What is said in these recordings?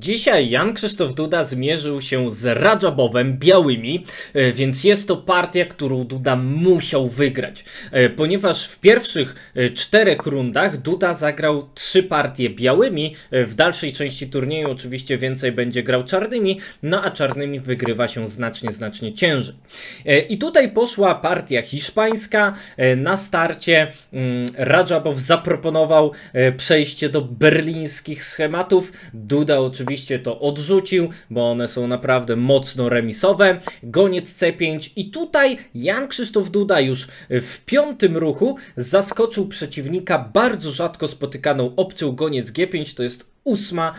Dzisiaj Jan Krzysztof Duda zmierzył się z Rajabowem Białymi, e, więc jest to partia, którą Duda musiał wygrać, e, ponieważ w pierwszych e, czterech rundach Duda zagrał trzy partie białymi, w dalszej części turnieju oczywiście więcej będzie grał czarnymi, no a czarnymi wygrywa się znacznie, znacznie ciężej. I tutaj poszła partia hiszpańska, na starcie mm, Rajabow zaproponował przejście do berlińskich schematów, Duda oczywiście oczywiście to odrzucił, bo one są naprawdę mocno remisowe. Goniec C5 i tutaj Jan Krzysztof Duda już w piątym ruchu zaskoczył przeciwnika bardzo rzadko spotykaną opcją goniec G5, to jest ósma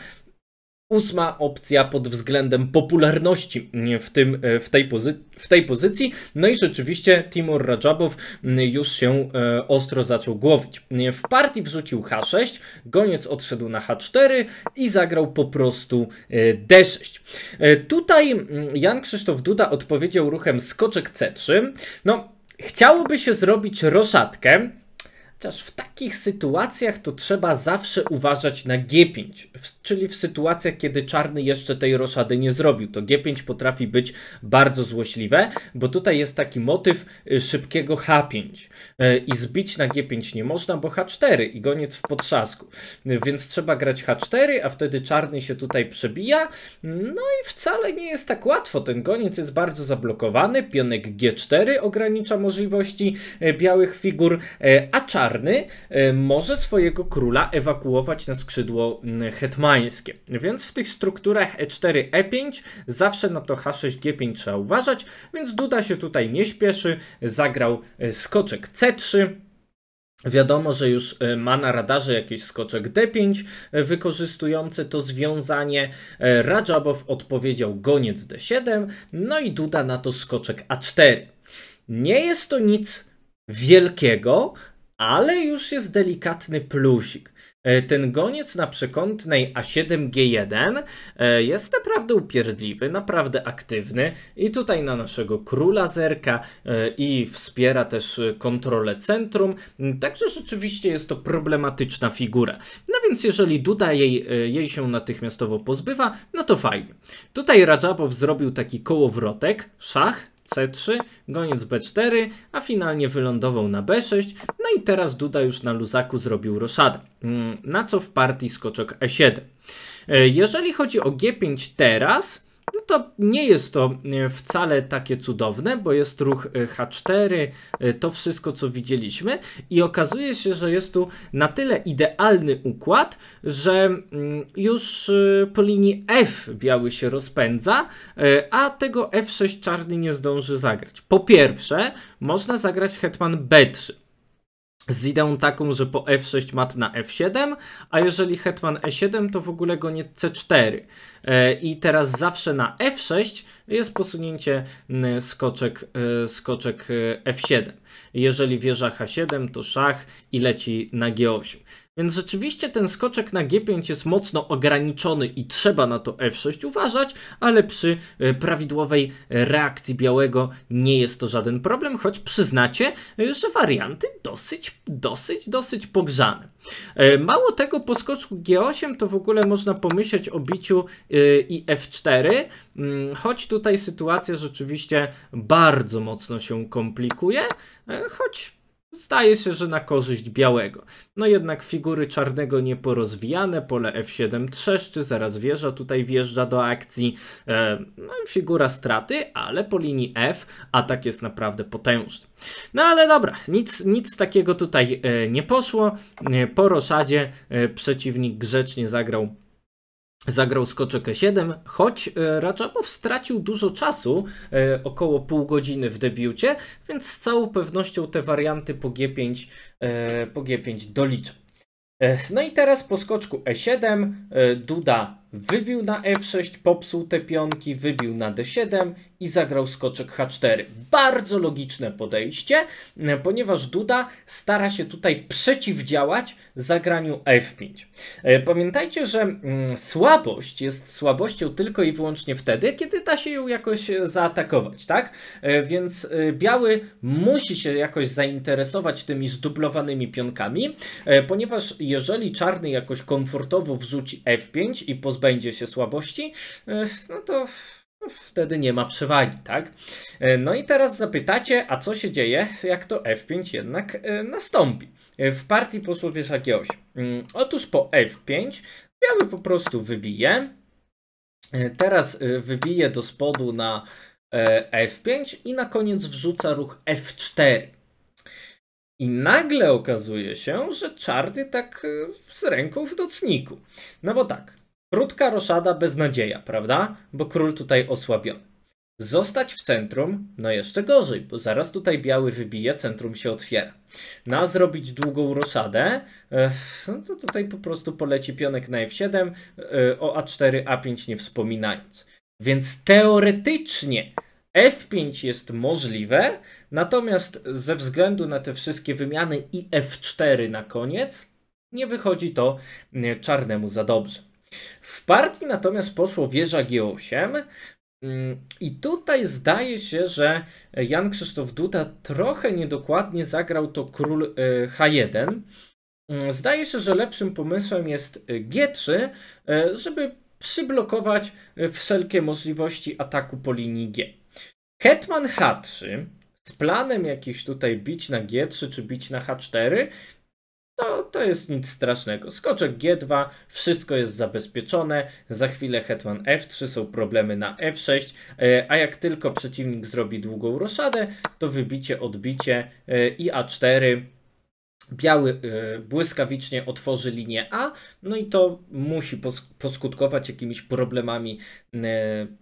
ósma opcja pod względem popularności mm, w, tym, e, w, tej, w tej pozycji. No i rzeczywiście Timur Rajabow mm, już się e, ostro zaczął głowić. W partii wrzucił H6, goniec odszedł na H4 i zagrał po prostu e, D6. E, tutaj mm, Jan Krzysztof Duda odpowiedział ruchem skoczek C3. No, chciałoby się zrobić roszadkę, Chociaż w takich sytuacjach to trzeba zawsze uważać na G5, czyli w sytuacjach, kiedy czarny jeszcze tej roszady nie zrobił. To G5 potrafi być bardzo złośliwe, bo tutaj jest taki motyw y, szybkiego H5 y, i zbić na G5 nie można, bo H4 i goniec w potrzasku. Y, więc trzeba grać H4, a wtedy czarny się tutaj przebija. No i wcale nie jest tak łatwo. Ten goniec jest bardzo zablokowany, pionek G4 ogranicza możliwości białych figur, a czarny czarny e, może swojego króla ewakuować na skrzydło mm, hetmańskie. Więc w tych strukturach E4, E5 zawsze na to H6, G5 trzeba uważać, więc Duda się tutaj nie śpieszy, zagrał e, skoczek C3, Wiadomo, że już e, ma na radarze jakiś skoczek D5 wykorzystujący to związanie. Rajabow odpowiedział goniec D7, no i Duda na to skoczek A4. Nie jest to nic wielkiego, ale już jest delikatny plusik. E, ten goniec na przekątnej A7G1 e, jest naprawdę upierdliwy, naprawdę aktywny i tutaj na naszego króla zerka e, i wspiera też kontrolę centrum, także rzeczywiście jest to problematyczna figura. No więc jeżeli Duda jej, jej się natychmiastowo pozbywa, no to fajnie. Tutaj Rajabow zrobił taki kołowrotek, szach, C3, goniec B4, a finalnie wylądował na B6, no i teraz Duda już na luzaku zrobił roszadę, mm, na co w partii skoczek E7. E, jeżeli chodzi o G5 teraz, to nie jest to e, wcale takie cudowne, bo jest ruch e, H4, e, to wszystko co widzieliśmy i okazuje się, że jest tu na tyle idealny układ, że mm, już po linii F biały się rozpędza, a tego F6 czarny nie zdąży zagrać. Po pierwsze, można zagrać hetman B3 z ideą taką, że po F6 mat na F7, a jeżeli hetman E7, to w ogóle go nie C4. E, I teraz zawsze na F6 jest posunięcie skoczek, e, skoczek e, F7. Jeżeli wieża H7, to szach i leci na G8. Więc rzeczywiście ten skoczek na G5 jest mocno ograniczony i trzeba na to F6 uważać, ale przy e, prawidłowej e, reakcji białego nie jest to żaden problem, choć przyznacie, e, że warianty dosyć, dosyć, dosyć pogrzane. Mało tego, po skoczku G8 to w ogóle można pomyśleć o biciu i F4, mm, choć tutaj sytuacja rzeczywiście bardzo mocno się komplikuje, choć Zdaje się, że na korzyść białego. No jednak figury czarnego nieporozwijane, pole F7 trzeszczy, zaraz wieża tutaj wjeżdża do akcji. E, no, figura straty, ale po linii F atak jest naprawdę potężny. No ale dobra, nic, nic takiego tutaj e, nie poszło. E, po roszadzie e, przeciwnik grzecznie zagrał zagrał skoczek E7, choć e, Radżabow stracił dużo czasu, e, około pół godziny w debiucie, więc z całą pewnością te warianty po G5, e, po G5 doliczę. No i teraz po skoczku E7 Duda Wybił na f6, popsuł te pionki, wybił na d7 i zagrał skoczek h4. Bardzo logiczne podejście, ponieważ Duda stara się tutaj przeciwdziałać zagraniu f5. E, pamiętajcie, że mm, słabość jest słabością tylko i wyłącznie wtedy, kiedy da się ją jakoś e, zaatakować, tak? E, więc biały musi się jakoś zainteresować tymi zdublowanymi pionkami, ponieważ jeżeli czarny jakoś komfortowo wrzuci f5 i pozbawi pozbędzie się słabości, e, no to no wtedy nie ma przewagi, tak? E, no i teraz zapytacie, a co się dzieje, jak to F5 jednak e, nastąpi? W partii posłowie szach 8 Otóż po F5 biały po prostu wybije. Teraz wybije do spodu na F5 i na koniec wrzuca ruch F4. I nagle okazuje się, że czarny tak z ręką w docniku. No bo tak, Krótka roszada beznadzieja, prawda? Bo król tutaj osłabiony. Zostać w centrum, no jeszcze gorzej, bo zaraz tutaj biały wybije, centrum się otwiera. Na zrobić długą roszadę, no to tutaj po prostu poleci pionek na f7, e, o a4, a5 nie wspominając. Więc teoretycznie f5 jest możliwe, natomiast ze względu na te wszystkie wymiany i f4 na koniec, nie wychodzi to e, czarnemu za dobrze. W partii natomiast poszło wieża G8. Mm, I tutaj zdaje się, że Jan Krzysztof Duda trochę niedokładnie zagrał to król y, H1. Mm, zdaje się, że lepszym pomysłem jest y, G3, y, żeby przyblokować wszelkie możliwości ataku po linii G. Hetman H3 z planem jakiś tutaj bić na G3 czy bić na H4 to, to jest nic strasznego. Skoczek G2, wszystko jest zabezpieczone, za chwilę hetman F3, są problemy na F6, e, a jak tylko przeciwnik zrobi długą roszadę, to wybicie, odbicie e, i A4 Biały y, błyskawicznie otworzy linię A, no i to musi poskutkować jakimiś problemami, y,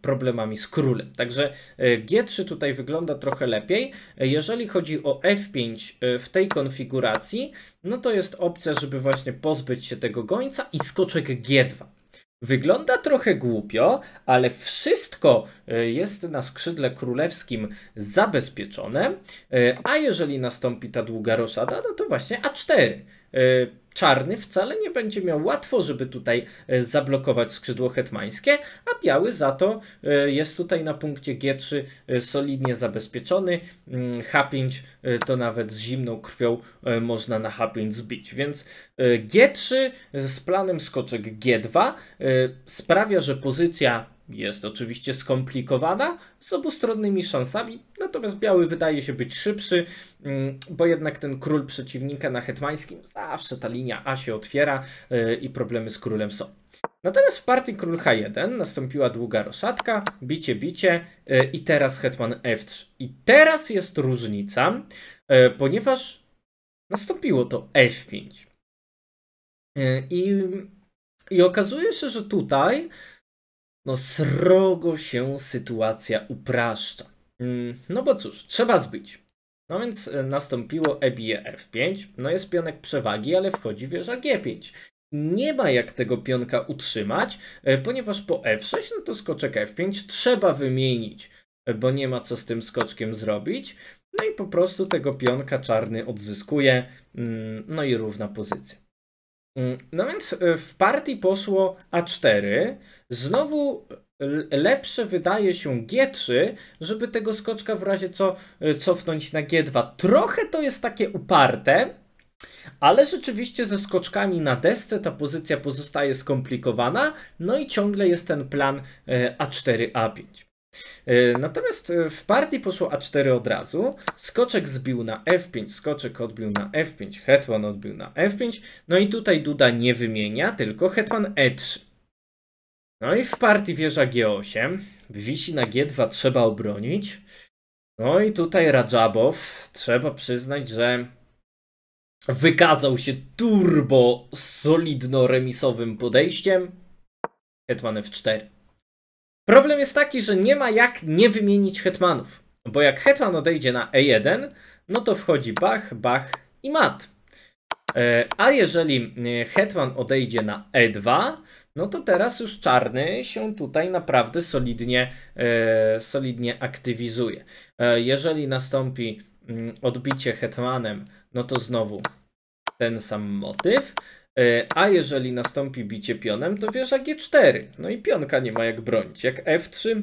problemami z królem. Także y, G3 tutaj wygląda trochę lepiej. Jeżeli chodzi o F5 w tej konfiguracji, no to jest opcja, żeby właśnie pozbyć się tego gońca i skoczek G2. Wygląda trochę głupio, ale wszystko e, jest na skrzydle królewskim zabezpieczone. E, a jeżeli nastąpi ta długa roszada, no to właśnie A4. E, czarny wcale nie będzie miał łatwo, żeby tutaj e, zablokować skrzydło hetmańskie, a biały za to e, jest tutaj na punkcie G3 solidnie zabezpieczony. Mm, H5 to nawet z zimną krwią można na H5 zbić, więc G3 z planem skoczek G2 sprawia, że pozycja jest oczywiście skomplikowana z obustronnymi szansami, natomiast biały wydaje się być szybszy, mm, bo jednak ten król przeciwnika na hetmańskim zawsze ta linia A się otwiera y, i problemy z królem są. Natomiast w partii król H1 nastąpiła długa roszatka, bicie, bicie y, i teraz hetman F3. I teraz jest różnica, y, ponieważ nastąpiło to F5. I, i okazuje się, że tutaj no srogo się sytuacja upraszcza. Mm, no bo cóż, trzeba zbić. No więc e, nastąpiło EBE F5, no jest pionek przewagi, ale wchodzi wieża G5. Nie ma jak tego pionka utrzymać, e, ponieważ po F6, no to skoczek F5 trzeba wymienić, e, bo nie ma co z tym skoczkiem zrobić. No i po prostu tego pionka czarny odzyskuje, mm, no i równa pozycja. Mm, no więc e, w partii poszło A4. Znowu lepsze wydaje się G3, żeby tego skoczka w razie co e, cofnąć na G2. Trochę to jest takie uparte, ale rzeczywiście ze skoczkami na desce ta pozycja pozostaje skomplikowana, no i ciągle jest ten plan A4, e, A5. E, natomiast e, w partii poszło A4 od razu. Skoczek zbił na F5, skoczek odbił na F5, hetman odbił na F5. No i tutaj Duda nie wymienia, tylko hetman E3. No i w partii wieża G8. Wisi na G2 trzeba obronić. No i tutaj Rajabow, trzeba przyznać, że wykazał się turbo solidno remisowym podejściem. Hetman F4. Problem jest taki, że nie ma jak nie wymienić hetmanów. Bo jak hetman odejdzie na E1, no to wchodzi Bach, Bach i Mat. E, a jeżeli e, hetman odejdzie na E2, no to teraz już czarny się tutaj naprawdę solidnie, e, solidnie aktywizuje. Jeżeli nastąpi mm, odbicie hetmanem, no to znowu ten sam motyw. E, a jeżeli nastąpi bicie pionem, to wieża G4. No i pionka nie ma jak bronić. Jak F3,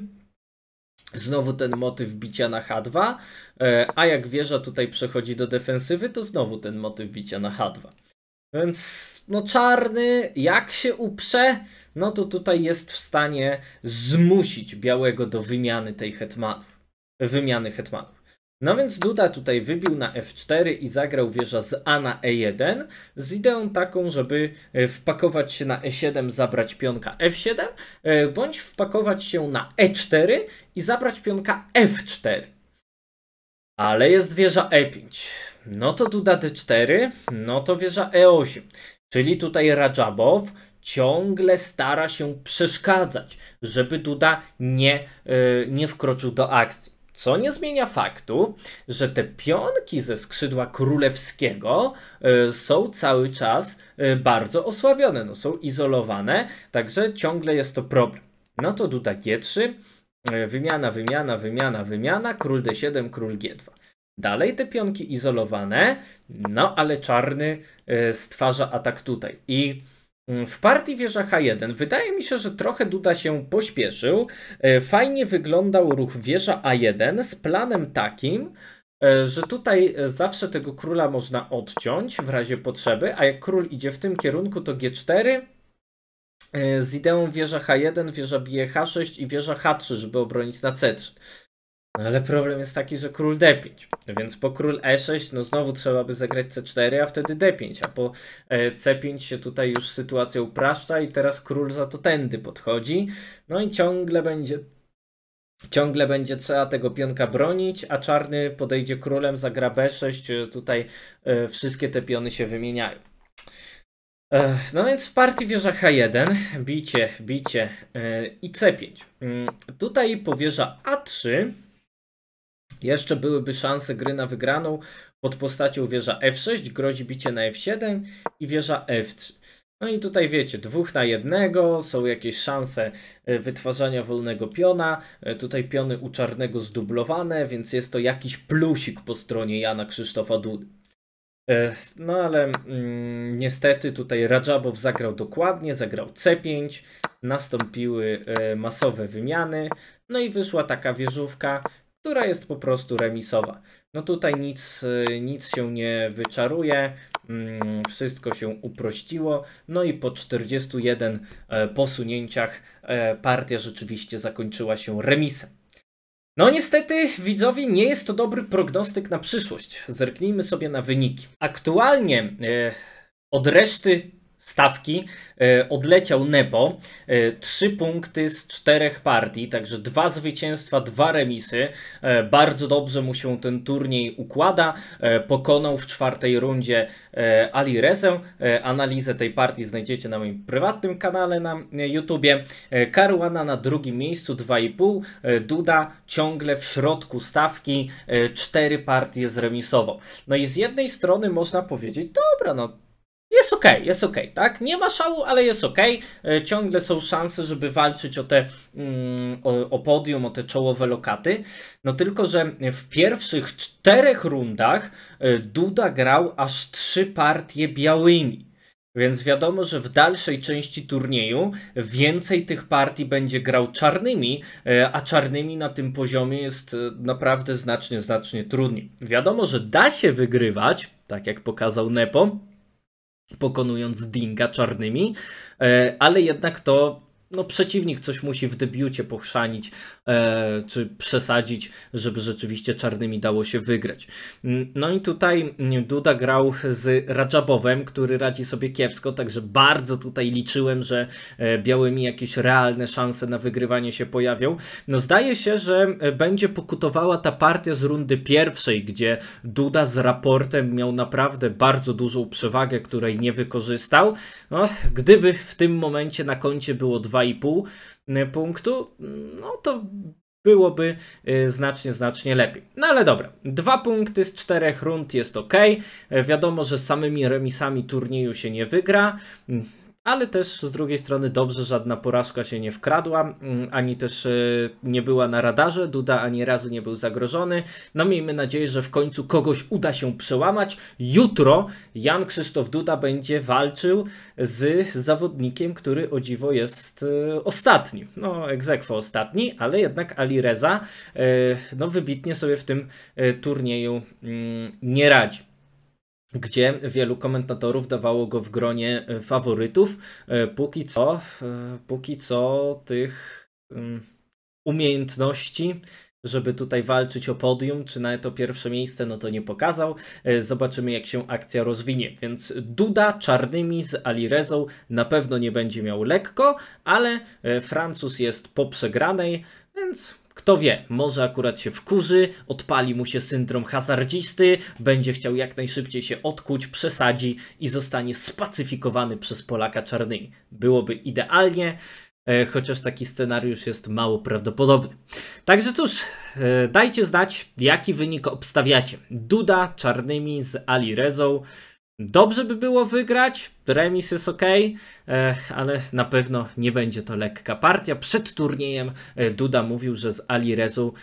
znowu ten motyw bicia na H2. E, a jak wieża tutaj przechodzi do defensywy, to znowu ten motyw bicia na H2. Więc no czarny, jak się uprze, no to tutaj jest w stanie zmusić białego do wymiany tej hetmanów. Wymiany hetmanów. No więc Duda tutaj wybił na F4 i zagrał wieża z A na E1 z ideą taką, żeby e, wpakować się na E7, zabrać pionka F7, e, bądź wpakować się na E4 i zabrać pionka F4. Ale jest wieża E5. No to Duda D4, no to wieża E8. Czyli tutaj Rajabow ciągle stara się przeszkadzać, żeby Duda nie, e, nie wkroczył do akcji. Co nie zmienia faktu, że te pionki ze skrzydła królewskiego e, są cały czas e, bardzo osłabione, no, są izolowane, także ciągle jest to problem. No to duda G3, e, wymiana, wymiana, wymiana, wymiana, król D7, król G2. Dalej te pionki izolowane, no ale czarny stwarza atak tutaj i Mm, w partii wieża H1 wydaje mi się, że trochę Duda się pośpieszył. E, fajnie wyglądał ruch wieża A1 z planem takim, e, że tutaj e, zawsze tego króla można odciąć w razie potrzeby, a jak król idzie w tym kierunku to G4 z ideą wieża H1, wieża bije H6 i wieża H3, żeby obronić na C3. No ale problem jest taki, że król d5, więc po król e6 no znowu trzeba by zagrać c4, a wtedy d5, a po e, c5 się tutaj już sytuacja upraszcza i teraz król za to tędy podchodzi, no i ciągle będzie Ciągle będzie trzeba tego pionka bronić, a czarny podejdzie królem, zagra b6, e, tutaj e, wszystkie te piony się wymieniają. No więc w partii wieża H1, bicie, bicie i C5. Mm, tutaj po wieża A3 jeszcze byłyby szanse gry na wygraną. Pod postacią wieża F6 grozi bicie na F7 i wieża F3. No i tutaj wiecie, dwóch na jednego, są jakieś szanse e, wytwarzania wolnego piona. E, tutaj piony u czarnego zdublowane, więc jest to jakiś plusik po stronie Jana Krzysztofa Dudy. E, no ale mm, niestety tutaj Rajabow zagrał dokładnie, zagrał C5, nastąpiły masowe wymiany, no i wyszła taka wieżówka, która jest po prostu remisowa. No tutaj nic, y, nic się nie wyczaruje, mm, wszystko się uprościło. No i po 41 e, posunięciach e, partia rzeczywiście zakończyła się remisem. No niestety, widzowie, nie jest to dobry prognostyk na przyszłość. Zerknijmy sobie na wyniki. Aktualnie e, od reszty stawki e, odleciał Nepo. E, trzy punkty z czterech partii, także dwa zwycięstwa, dwa remisy. E, bardzo dobrze mu się ten turniej układa. Pokonał w czwartej rundzie Ali Rezę. Analizę tej partii znajdziecie na moim prywatnym kanale na YouTubie. Caruana na drugim miejscu 2,5. Duda ciągle w środku stawki. Cztery partie zremisował. No i z jednej strony można powiedzieć, dobra, no jest ok, jest ok, tak? Nie ma szału, ale jest ok. E, ciągle są szanse, żeby walczyć o te mm, o, o podium, o te czołowe lokaty. No tylko, że w pierwszych czterech rundach e, Duda grał aż trzy partie białymi. Więc wiadomo, że w dalszej części turnieju więcej tych partii będzie grał czarnymi, e, a czarnymi na tym poziomie jest naprawdę znacznie, znacznie trudniej. Wiadomo, że da się wygrywać, tak jak pokazał Nepo, pokonując Dinga czarnymi, e, ale jednak to no, przeciwnik coś musi w debiucie pochrzanić e, czy przesadzić, żeby rzeczywiście czarnymi dało się wygrać. Mm, no i tutaj mm, Duda grał z Rajabowem, który radzi sobie kiepsko, także bardzo tutaj liczyłem, że e, białymi jakieś realne szanse na wygrywanie się pojawią. No zdaje się, że e, będzie pokutowała ta partia z rundy pierwszej, gdzie Duda z raportem miał naprawdę bardzo dużą przewagę, której nie wykorzystał. No, gdyby w tym momencie na koncie było dwa 2,5 y, punktu, no to byłoby y, znacznie, znacznie lepiej. No ale dobra, dwa punkty z czterech rund jest ok. Y, wiadomo, że samymi remisami turnieju się nie wygra ale też z drugiej strony dobrze, żadna porażka się nie wkradła, mm, ani też e, nie była na radarze, Duda ani razu nie był zagrożony. No miejmy nadzieję, że w końcu kogoś uda się przełamać. Jutro Jan Krzysztof Duda będzie walczył z zawodnikiem, który o dziwo jest e, ostatni. No egzekwo ostatni, ale jednak Ali Reza e, no wybitnie sobie w tym turnieju mm, nie radzi gdzie wielu komentatorów dawało go w gronie e, faworytów. E, póki co, e, póki co tych mm, umiejętności, żeby tutaj walczyć o podium, czy na to pierwsze miejsce, no to nie pokazał. Zobaczymy, jak się akcja rozwinie. Więc Duda czarnymi z Alirezą na pewno nie będzie miał lekko, ale Francuz jest po przegranej, więc kto wie, może akurat się wkurzy, odpali mu się syndrom hazardzisty, będzie chciał jak najszybciej się odkuć, przesadzi i zostanie spacyfikowany przez Polaka Czarnymi. Byłoby idealnie, e, chociaż taki scenariusz jest mało prawdopodobny. Także cóż, e, dajcie znać, jaki wynik obstawiacie. Duda Czarnymi z Ali Rezą. Dobrze by było wygrać, remis jest ok, e, ale na pewno nie będzie to lekka partia. Przed turniejem e, Duda mówił, że z Ali Rezu,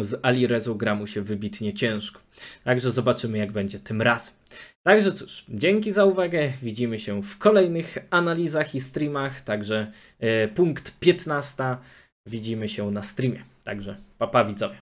e, z Ali Rezu gra mu się wybitnie ciężko. Także zobaczymy jak będzie tym razem. Także cóż, dzięki za uwagę, widzimy się w kolejnych analizach i streamach, także punkt 15, widzimy się na streamie. Także papa widzowie.